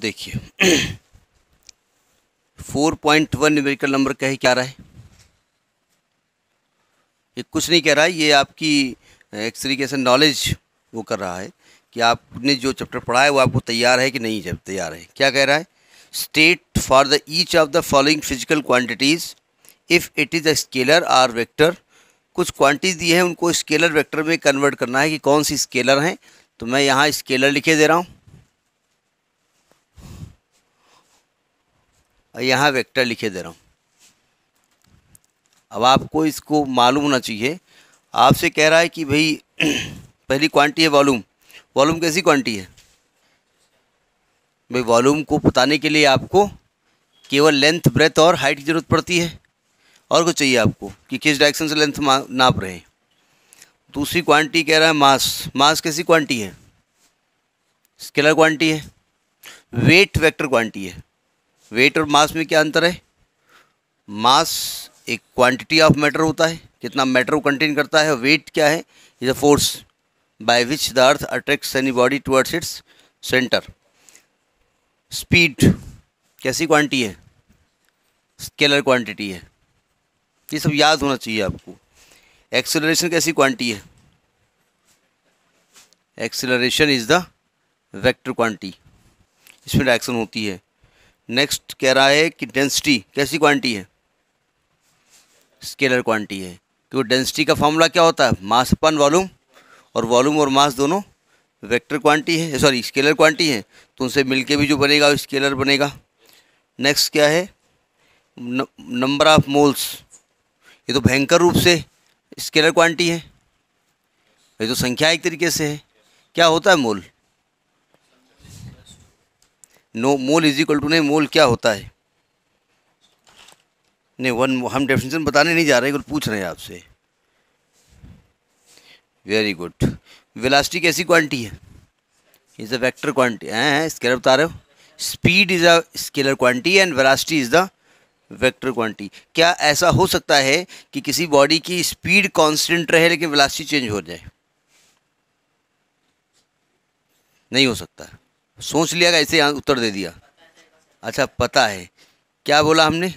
देखिए four point one numerical number कह क्या रहा है ये कुछ नहीं कह रहा है ये आपकी एक तरीके से नॉलेज वो कर रहा है कि आपने जो चैप्टर पढ़ा है वो आपको तैयार है कि नहीं जब तैयार है क्या कह रहा है state for the each of the following physical quantities if it is a scalar or vector कुछ क्वांटिटीज दी है उनको स्केलर वेक्टर में कन्वर्ट करना है कि कौन सी स्केलर हैं तो मैं यहाँ स्केलर लिखे दे रहा हूँ और यहाँ वेक्टर लिखे दे रहा हूँ अब आपको इसको मालूम होना चाहिए आपसे कह रहा है कि भाई पहली क्वांटिटी है वॉल्यूम वॉल्यूम कैसी क्वांटिटी है भाई वॉल्यूम को बताने के लिए आपको केवल लेंथ ब्रेथ और हाइट की ज़रूरत पड़ती है और कुछ चाहिए आपको कि किस डायरेक्शन से लेंथ नाप रहे हैं दूसरी क्वांटिटी कह रहा है मास मास कैसी क्वांटिटी है स्केलर क्वांटिटी है वेट वेक्टर क्वांटिटी है वेट और मास में क्या अंतर है मास एक क्वांटिटी ऑफ मैटर होता है कितना मैटर कंटेन करता है वेट क्या है is a force by which the earth attracts any body towards its centre speed कैसी क्वांटिटी है स्केलर क्वांटिटी है ये सब याद होना चाहिए आपको एक्सेलरेशन कैसी क्वांटिटी है acceleration is the vector quantity इसमें डायरेक्शन होती है नेक्स्ट कह रहा है कि डेंसिटी कैसी क्वांटिटी है स्केलर क्वांटिटी है क्योंकि डेंसिटी का फॉर्मूला क्या होता है मास अपन वॉल्यूम और वॉल्यूम और मास दोनों वेक्टर क्वांटिटी है सॉरी स्केलर क्वांटिटी है तो उनसे मिलके भी जो बनेगा वो स्केलर बनेगा नेक्स्ट क्या है नंबर ऑफ मोल्स ये तो भयंकर रूप से स्केलर क्वांटिटी है ये तो संख्या एक तरीके से है क्या होता है mole no mole is equal to नहीं मोल क्या होता है नहीं वन हम डेफिनेशन बताने नहीं जा रहे पूछ रहे हैं आपसे वेरी गुड वेलास्टी कैसी क्वांटिटी है इज़ अ वैक्टर क्वांटिटी हैं स्केलर बता रहे हो speed is a scalar quantity and velocity is the vector quantity क्या ऐसा हो सकता है कि किसी बॉडी की स्पीड कांस्टेंट रहे लेकिन वेलासिटी चेंज हो जाए नहीं हो सकता सोच लिया का ऐसे यहाँ उत्तर दे दिया अच्छा पता है क्या बोला हमने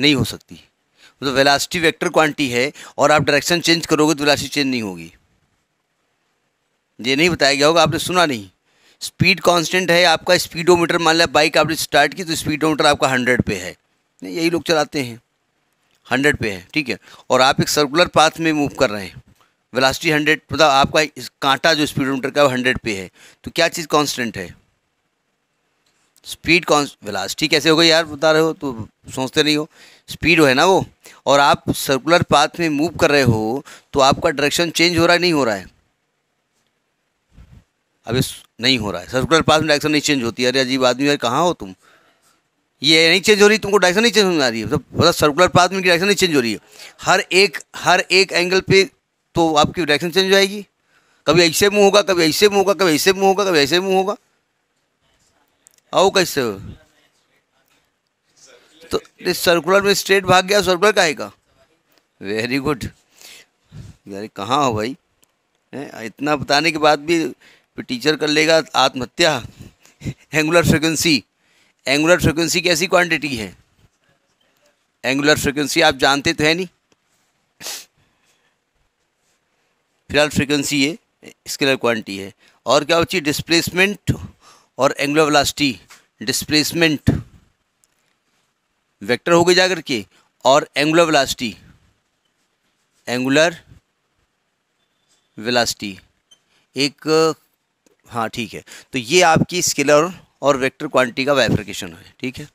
नहीं हो सकती मतलब तो वेलासिटी वेक्टर क्वांटिटी है और आप डायरेक्शन चेंज करोगे तो वेलासिटी चेंज नहीं होगी ये नहीं बताया गया होगा आपने सुना नहीं स्पीड कांस्टेंट है आपका स्पीडोमीटर मान लिया बाइक आपने स्टार्ट की तो स्पीडोमीटर आपका हंड्रेड पे है यही लोग चलाते हैं हंड्रेड पे है ठीक है और आप एक सर्कुलर पाथ में मूव कर रहे हैं वेलासिटी हंड्रेड मतलब आपका इस कांटा जो स्पीडोमीटर का वो हंड्रेड पे है तो क्या चीज़ कांस्टेंट है स्पीड कॉन्स वेलासिटी कैसे हो गई यार बता रहे हो तो सोचते नहीं हो स्पीड है ना वो और आप सर्कुलर पाथ में मूव कर रहे हो तो आपका डायरेक्शन चेंज हो रहा है नहीं हो रहा है अभी नहीं हो रहा है सर्कुलर पाथ में डायरेक्शन नहीं चेंज होती अरे अजीब आदमी यार कहाँ हो तुम ये नहीं चेंज हो रही तुमको डायरेक्शन नहीं चेंज हो रही है मतलब, मतलब सर्कुलर पाथ में डायरेक्शन नहीं चेंज हो रही है हर एक हर एक एंगल पे तो आपकी डायरेक्शन चेंज हो जाएगी कभी ऐसे मुँह होगा कभी ऐसे मुँह होगा कभी ऐसे मुँह होगा कभी ऐसे मुँह होगा आओ कैसे हो तो सर्कुलर में स्ट्रेट भाग गया सर्कुलर का आएगा वेरी गुड यार कहाँ हो भाई इतना बताने के बाद भी टीचर कर लेगा आत्महत्या एंगुलर फ्रिक्वेंसी एंगुलर फ्रिक्वेंसी कैसी क्वांटिटी है एंगुलर फ्रिक्वेंसी आप जानते तो है नहीं स्पिरल फ्रीक्वेंसी ये स्केलर क्वांटिटी है और क्या होती है डिस्प्लेसमेंट और एंगुलर डिस्प्लेसमेंट वेक्टर हो गए जाकर के और एंगुलर वेलोसिटी एंगुलर वेलोसिटी एक हाँ ठीक है तो ये आपकी स्केलर और वेक्टर क्वांटिटी का वाइफ्रिकेशन है ठीक है